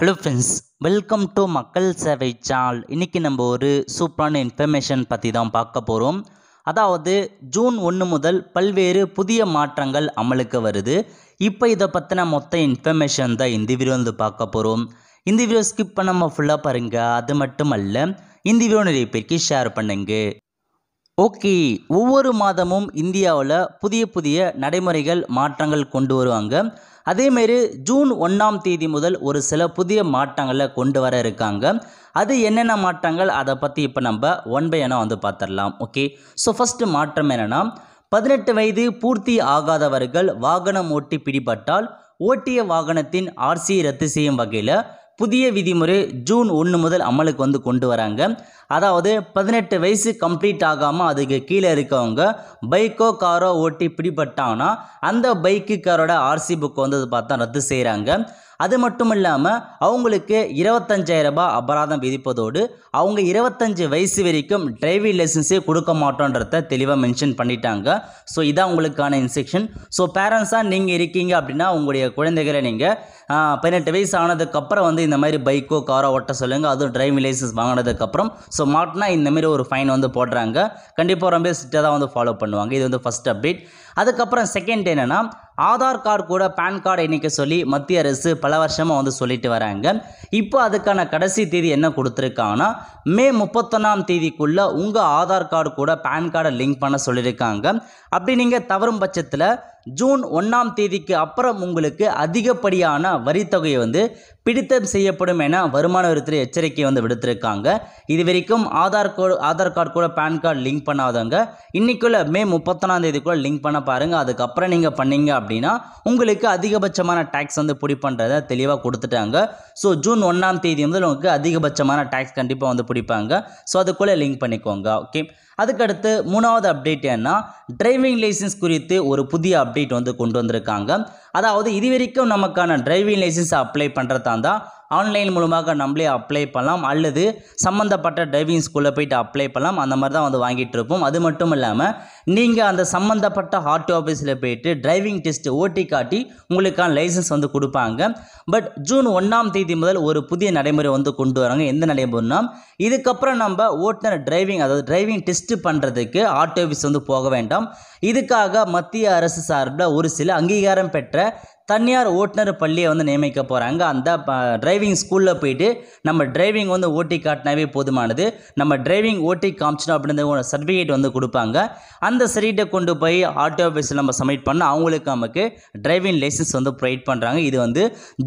hello friends welcome to மக்கள் சேவை சால் இன்றைக்கி நம்ம ஒரு சூப்பரான இன்ஃபர்மேஷன் பற்றி தான் பார்க்க போகிறோம் அதாவது ஜூன் ஒன்று முதல் பல்வேறு புதிய மாற்றங்கள் அமலுக்கு வருது இப்போ இதை பற்றின மொத்த இன்ஃபர்மேஷன் தான் இந்த வீடியோ வந்து பார்க்க போகிறோம் இந்த வீடியோ ஸ்கிப் பண்ணாமல் ஃபுல்லாக பாருங்கள் அது மட்டும் அல்ல இந்த வீடியோ நிறைய பேருக்கு ஷேர் பண்ணுங்க ஓகே ஒவ்வொரு மாதமும் இந்தியாவில் புதிய புதிய நடைமுறைகள் மாற்றங்கள் கொண்டு வருவாங்க அதேமாரி ஜூன் ஒன்றாம் தேதி முதல் ஒரு சில புதிய மாற்றங்களை கொண்டு வர இருக்காங்க அது என்னென்ன மாற்றங்கள் அதை பற்றி இப்போ நம்ம ஒன் பை வந்து பார்த்துடலாம் ஓகே ஸோ ஃபஸ்ட்டு மாற்றம் என்னென்னா பதினெட்டு வயது பூர்த்தி ஆகாதவர்கள் வாகனம் ஓட்டி பிடிபட்டால் ஓட்டிய வாகனத்தின் ஆர்சி ரத்து செய்யும் வகையில் புதிய விதிமுறை ஜூன் ஒன்று முதல் அமலுக்கு வந்து கொண்டு வராங்க அதாவது பதினெட்டு வயசு கம்ப்ளீட் ஆகாமல் அதுக்கு கீழே இருக்கவங்க பைக்கோ காரோ ஓட்டி பிடிபட்டாங்கன்னா அந்த பைக்கு காரோட ஆர்சி புக் வந்து பார்த்தா ரத்து செய்கிறாங்க அது மட்டும் இல்லாமல் அவங்களுக்கு இருபத்தஞ்சாயிரம் ரூபாய் அபராதம் விதிப்பதோடு அவங்க இருபத்தஞ்சு வயசு வரைக்கும் டிரைவிங் லைசன்ஸே கொடுக்க மாட்டோன்றத தெளிவாக மென்ஷன் பண்ணிட்டாங்க ஸோ இதான் உங்களுக்கான இன்ஸ்ட்ரக்ஷன் ஸோ பேரண்ட்ஸாக நீங்கள் இருக்கீங்க அப்படின்னா உங்களுடைய குழந்தைகளை நீங்கள் பதினெட்டு வயசு ஆனதுக்கப்புறம் வந்து இந்த மாதிரி பைக்கோ காரோ ஓட்ட சொல்லுங்கள் அதுவும் டிரைவிங் லைசன்ஸ் வாங்கினதுக்கப்புறம் ஸோ மாட்டினா இந்தமாரி ஒரு ஃபைன் வந்து போடுறாங்க கண்டிப்பாக ரொம்ப ஸ்ட்ரிக்டாக தான் வந்து ஃபாலோ பண்ணுவாங்க இது வந்து ஃபஸ்ட் அப்டேட் அதுக்கப்புறம் செகண்ட் என்னென்னா ஆதார் கார்டு கூட பேன் கார்டு இணைக்க சொல்லி மத்திய அரசு பல வருஷமாக வந்து சொல்லிட்டு வராங்க இப்போ அதுக்கான கடைசி தேதி என்ன கொடுத்துருக்காங்கன்னா மே முப்பத்தொன்னாம் தேதிக்குள்ளே உங்கள் ஆதார் கார்டு கூட பேன் கார்டை லிங்க் பண்ண சொல்லியிருக்காங்க அப்படி நீங்கள் தவறும் பட்சத்தில் ஜூன் ஒன்றாம் தேதிக்கு அப்புறம் உங்களுக்கு அதிகப்படியான வரித்தொகையை வந்து பிடித்தம் செய்யப்படும் என வருமான வரித்துறை எச்சரிக்கை வந்து விடுத்திருக்காங்க இது வரைக்கும் ஆதார் கோடு ஆதார் கார்டு கூட பேன் கார்டு லிங்க் பண்ணாதவங்க இன்றைக்குள்ள மே முப்பத்தொன்னாம் கூட லிங்க் பண்ண பாருங்கள் அதுக்கப்புறம் நீங்கள் பண்ணீங்க அப்படின்னா உங்களுக்கு அதிகபட்சமான டேக்ஸ் வந்து பிடி பண்ணுறத தெளிவாக கொடுத்துட்டாங்க ஸோ ஜூன் ஒன்றாம் தேதி வந்து உங்களுக்கு அதிகபட்சமான டேக்ஸ் கண்டிப்பாக வந்து பிடிப்பாங்க ஸோ அதுக்குள்ளே லிங்க் பண்ணிக்கோங்க ஓகே அதுக்கடுத்து மூணாவது அப்டேட் என்ன டிரைவிங் லைசன்ஸ் குறித்து ஒரு புதிய அப்டேட் வந்து கொண்டு வந்திருக்காங்க அதாவது இது வரைக்கும் நமக்கான டிரைவிங் லைசன்ஸ் அப்ளை பண்ணுறதா இருந்தால் ஆன்லைன் மூலமாக நம்மளே அப்ளை பண்ணலாம் அல்லது சம்மந்தப்பட்ட டிரைவிங் ஸ்கூலில் போயிட்டு அப்ளை பண்ணலாம் அந்த மாதிரி தான் வந்து வாங்கிட்டு இருப்போம் அது மட்டும் இல்லாமல் நீங்கள் அந்த சம்மந்தப்பட்ட ஹார்ட் ஆஃபீஸில் போயிட்டு டிரைவிங் டெஸ்ட் ஓட்டி காட்டி உங்களுக்கான லைசன்ஸ் வந்து கொடுப்பாங்க பட் ஜூன் ஒன்றாம் தேதி முதல் ஒரு புதிய நடைமுறை வந்து கொண்டு வராங்க எந்த நடைமுறைனா இதுக்கப்புறம் நம்ம ஓட்டுநர் டிரைவிங் அதாவது டிரைவிங் டெஸ்ட் பண்ணுறதுக்கு ஆர்டி ஆஃபீஸ் வந்து போக வேண்டாம் இதுக்காக மத்திய அரசு சார்பில் ஒரு சில அங்கீகாரம் பெற்ற தனியார் ஓட்டுநர் பள்ளியை வந்து நியமிக்க போகிறாங்க அந்த டிரைவிங் ஸ்கூலில் போயிட்டு நம்ம டிரைவிங் வந்து ஓட்டி காட்டினாவே போதுமானது நம்ம டிரைவிங் ஓட்டி காமிச்சிடும் அப்படின்ற ஒரு சர்டிஃபிகேட் வந்து கொடுப்பாங்க அந்த சர்டிஃபிகேட்டை கொண்டு போய் ஆட்டோ ஆஃபீஸில் நம்ம சப்மிட் பண்ணால் அவங்களுக்கு நமக்கு டிரைவிங் லைசன்ஸ் வந்து ப்ரொவைட் பண்ணுறாங்க இது வந்து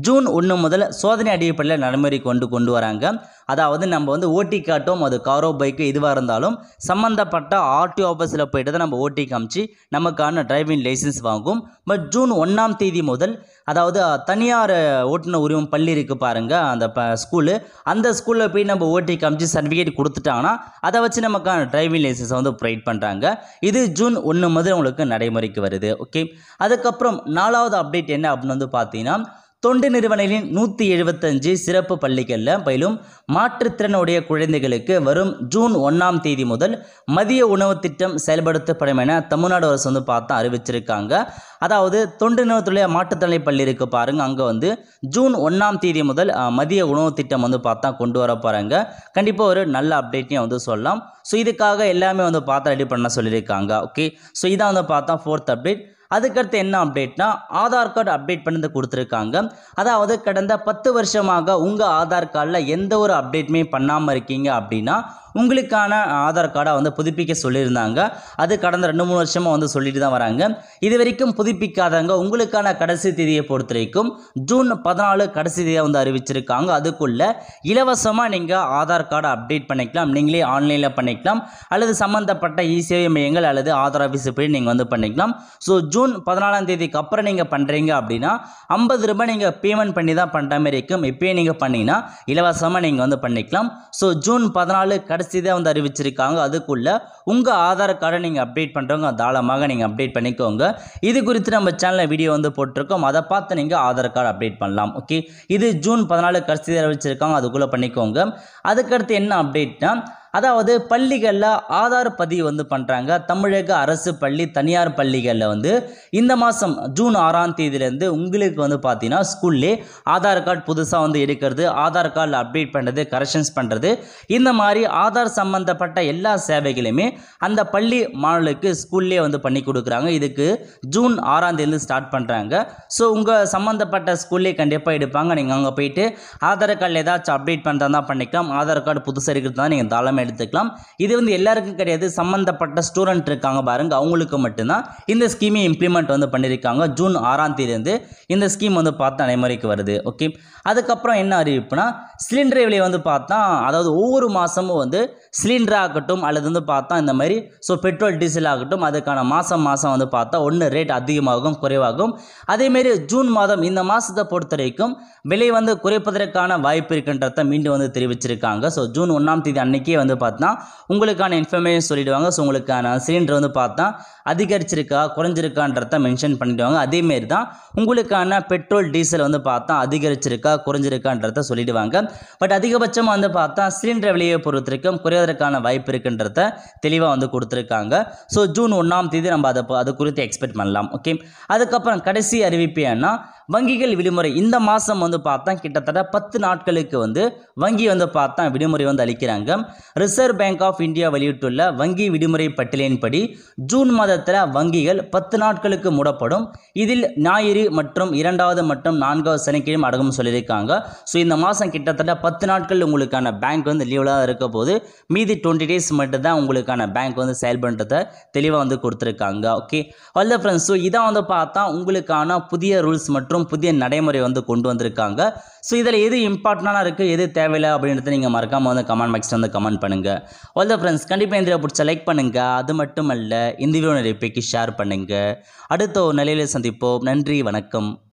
ஜூன் ஒன்று முதல் சோதனை அடிப்படையில் நடைமுறை கொண்டு கொண்டு வராங்க அதாவது நம்ம வந்து ஓட்டி காட்டும் அது காரோ பைக்கு இதுவாக இருந்தாலும் சம்மந்தப்பட்ட ஆர்டிஓ ஆஃபீஸில் போயிட்டு தான் நம்ம ஓட்டி காமிச்சு நமக்கான டிரைவிங் லைசன்ஸ் வாங்கும் பட் ஜூன் ஒன்றாம் தேதி முதல் அதாவது தனியார் ஓட்டுநர் உரிமம் பள்ளி இருக்குது பாருங்கள் அந்த ப ஸ்கூலு அந்த ஸ்கூலில் போய் நம்ம ஓட்டி காமிச்சு சர்டிஃபிகேட் கொடுத்துட்டாங்கன்னா அதை வச்சு நமக்கான டிரைவிங் லைசன்ஸை வந்து ப்ரொவைட் பண்ணுறாங்க இது ஜூன் ஒன்று முதல் உங்களுக்கு நடைமுறைக்கு வருது ஓகே அதுக்கப்புறம் நாலாவது அப்டேட் என்ன அப்படின்னு வந்து பார்த்தீங்கன்னா தொண்டு நிறுவனங்களின் நூற்றி எழுபத்தஞ்சு சிறப்பு பள்ளிகளில் பயிலும் மாற்றுத்திறனுடைய குழந்தைகளுக்கு வரும் ஜூன் ஒன்றாம் தேதி முதல் மதிய உணவு திட்டம் செயல்படுத்தப்படும் என தமிழ்நாடு அரசு வந்து பார்த்தா அறிவிச்சிருக்காங்க அதாவது தொண்டு நிறுவனத்துடைய மாற்றுத்திறனை பள்ளி இருக்கு பாருங்கள் அங்கே வந்து ஜூன் ஒன்றாம் தேதி முதல் மதிய உணவு திட்டம் வந்து பார்த்தா கொண்டு வர போகிறாங்க கண்டிப்பாக ஒரு நல்ல அப்டேட்டையும் வந்து சொல்லலாம் ஸோ இதுக்காக எல்லாமே வந்து பார்த்தா ரெடி பண்ண சொல்லியிருக்காங்க ஓகே ஸோ இதான் வந்து பார்த்தா ஃபோர்த் அப்டேட் அதுக்கடுத்து என்ன அப்டேட்னா ஆதார் கார்டு அப்டேட் பண்ணது கொடுத்துருக்காங்க அதாவது கடந்த பத்து வருஷமாக உங்கள் ஆதார் கார்டில் எந்த ஒரு அப்டேட்டுமே பண்ணாமல் இருக்கீங்க அப்படின்னா உங்களுக்கான ஆதார் கார்டை வந்து புதுப்பிக்க சொல்லியிருந்தாங்க அது கடந்த ரெண்டு மூணு வருஷமாக வந்து சொல்லிட்டு தான் வராங்க இது வரைக்கும் புதுப்பிக்காதவங்க உங்களுக்கான கடைசி தேதியை பொறுத்த வரைக்கும் ஜூன் பதினாலு கடைசி தேதியை வந்து அறிவிச்சிருக்காங்க அதுக்குள்ளே இலவசமாக நீங்கள் ஆதார் கார்டை அப்டேட் பண்ணிக்கலாம் நீங்களே ஆன்லைனில் பண்ணிக்கலாம் அல்லது சம்மந்தப்பட்ட இ சேவை மையங்கள் அல்லது ஆதார் ஆஃபீஸ் போய் நீங்கள் வந்து பண்ணிக்கலாம் ஸோ ஜூன் பதினாலாம் தேதிக்கு அப்புறம் நீங்கள் பண்ணுறீங்க அப்படின்னா ஐம்பது ரூபாய் நீங்கள் பேமெண்ட் பண்ணி தான் பண்ணுற மாதிரி இருக்கும் இப்போயே நீங்கள் பண்ணிங்கன்னா இலவசமாக நீங்கள் வந்து பண்ணிக்கலாம் ஸோ ஜூன் பதினாலு கடை கடைசி தான் வந்து அறிவிச்சிருக்காங்க அதுக்குள்ளே உங்கள் ஆதார் கார்டை நீங்கள் அப்டேட் பண்ணுறவங்க தாராளமாக நீங்கள் அப்டேட் பண்ணிக்கோங்க இது குறித்து நம்ம சேனலில் வீடியோ வந்து போட்டிருக்கோம் அதை பார்த்து நீங்கள் ஆதார் கார்டு அப்டேட் பண்ணலாம் ஓகே இது ஜூன் பதினாலு கடைசி அறிவிச்சிருக்காங்க அதுக்குள்ளே பண்ணிக்கோங்க அதுக்கடுத்து என்ன அப்டேட்னா அதாவது பள்ளிகளில் ஆதார் பதிவு வந்து பண்ணுறாங்க தமிழக அரசு பள்ளி தனியார் பள்ளிகளில் வந்து இந்த மாதம் ஜூன் ஆறாம் தேதியிலேருந்து உங்களுக்கு வந்து பார்த்தீங்கன்னா ஸ்கூல்லே ஆதார் கார்டு புதுசாக வந்து எடுக்கிறது ஆதார் கார்டில் அப்டேட் பண்ணுறது கரெக்ஷன்ஸ் பண்ணுறது இந்த மாதிரி ஆதார் சம்மந்தப்பட்ட எல்லா சேவைகளையுமே அந்த பள்ளி மாணவர்களுக்கு ஸ்கூல்லே வந்து பண்ணி கொடுக்குறாங்க இதுக்கு ஜூன் ஆறாம் தேதி ஸ்டார்ட் பண்ணுறாங்க ஸோ உங்கள் சம்மந்தப்பட்ட ஸ்கூல்லே கண்டிப்பாக எடுப்பாங்க நீங்கள் அங்கே போயிட்டு ஆதார் கார்டில் ஏதாச்சும் அப்டேட் பண்ணுறதா பண்ணிக்கலாம் ஆதார் கார்டு புதுசாக இருக்கிறது தான் நீங்கள் தலைமை எடுத்துக்கலாம் இது வந்து எல்லாருக்கும் கிடையாது சம்மந்தப்பட்ட ஸ்டூடெண்ட் இருக்காங்க பாருங்க அவங்களுக்கு மட்டும்தான் இந்த ஸ்கீமை இம்ப்ளிமெண்ட் வந்து பண்ணியிருக்காங்க ஜூன் ஆறாம் தேதியிலிருந்து இந்த ஸ்கீம் வந்து பார்த்தா நடைமுறைக்கு வருது ஓகே அதுக்கப்புறம் என்ன அறிவிப்புனா சிலிண்டர் விலை வந்து பார்த்தா அதாவது ஒவ்வொரு மாதமும் வந்து சிலிண்டர் ஆகட்டும் அல்லது வந்து பார்த்தா இந்த மாதிரி ஸோ பெட்ரோல் டீசல் ஆகட்டும் அதுக்கான மாதம் மாதம் வந்து பார்த்தா ஒன்று ரேட் அதிகமாகும் குறைவாகும் அதேமாரி ஜூன் மாதம் இந்த மாதத்தை பொறுத்த வரைக்கும் விலை வந்து குறைப்பதற்கான வாய்ப்பு இருக்கின்றத மீண்டும் வந்து தெரிவிச்சிருக்காங்க ஸோ ஜூன் ஒன்றாம் தேதி அன்னைக்கே வந்து வந்து பார்த்தா உங்களுக்கான இன்ஃபர்மேஷன் சொல்லிவிடுவாங்க ஸோ உங்களுக்கான சிலிண்டர் வந்து பார்த்தா அதிகரிச்சிருக்கா குறைஞ்சிருக்கான்றத மென்ஷன் பண்ணிவிடுவாங்க அதேமாரி தான் உங்களுக்கான பெட்ரோல் டீசல் வந்து பார்த்தா அதிகரிச்சிருக்கா குறைஞ்சிருக்கான்றத சொல்லிடுவாங்க பட் அதிகபட்சமாக வந்து பார்த்தா சிலிண்டர் விலையை பொறுத்திருக்கும் குறைவதற்கான வாய்ப்பு இருக்குன்றத தெளிவாக வந்து கொடுத்துருக்காங்க ஸோ ஜூன் ஒன்றாம் தேதி நம்ம அதை அது குறித்து எக்ஸ்பெக்ட் பண்ணலாம் ஓகே அதுக்கப்புறம் கடைசி அறிவிப்பு ஏன்னா வங்கிகள் விடுமுறை இந்த மாதம் வந்து பார்த்தா கிட்டத்தட்ட பத்து நாட்களுக்கு வந்து வங்கி வந்து பார்த்தா விடுமுறை வந்து அளிக்கிறாங்க ரிசர்வ் பேங்க் ஆஃப் இந்தியா வெளியிட்டுள்ள வங்கி விடுமுறை பட்டியலின்படி ஜூன் மாதத்தில் வங்கிகள் பத்து நாட்களுக்கு மூடப்படும் இதில் ஞாயிறு மற்றும் இரண்டாவது மற்றும் நான்காவது சனிக்கிழமை அடங்கும் சொல்லியிருக்காங்க ஸோ இந்த மாதம் கிட்டத்தட்ட பத்து நாட்கள் உங்களுக்கான பேங்க் வந்து லீவில் தான் இருக்க போது மீதி டுவெண்ட்டி டேஸ் மட்டும்தான் உங்களுக்கான பேங்க் வந்து செயல் பண்ணுறத தெளிவாக வந்து கொடுத்துருக்காங்க ஓகே அல்ல ஃப்ரெண்ட்ஸ் ஸோ இதை வந்து பார்த்தா உங்களுக்கான புதிய ரூல்ஸ் மற்றும் புதிய நடைமுறை வந்து கொண்டு வந்திருக்காங்க ஸோ இதில் எது இம்பார்ட்டண்டாக இருக்குது எது தேவையில்லை அப்படின்றத நீங்கள் மறக்காமல் வந்து கமெண்ட் பாக்ஸில் வந்து கமெண்ட் பண்ணி பண்ணுங்கள் ஆல் த ஃப்ரெண்ட்ஸ் கண்டிப்பாக இந்தியா பிடிச்ச லைக் பண்ணுங்கள் அது மட்டும் அல்ல இந்த வீடியோ நிறைய பேக்கி ஷேர் பண்ணுங்கள் அடுத்த ஒரு நிலையில் சந்திப்போம் நன்றி வணக்கம்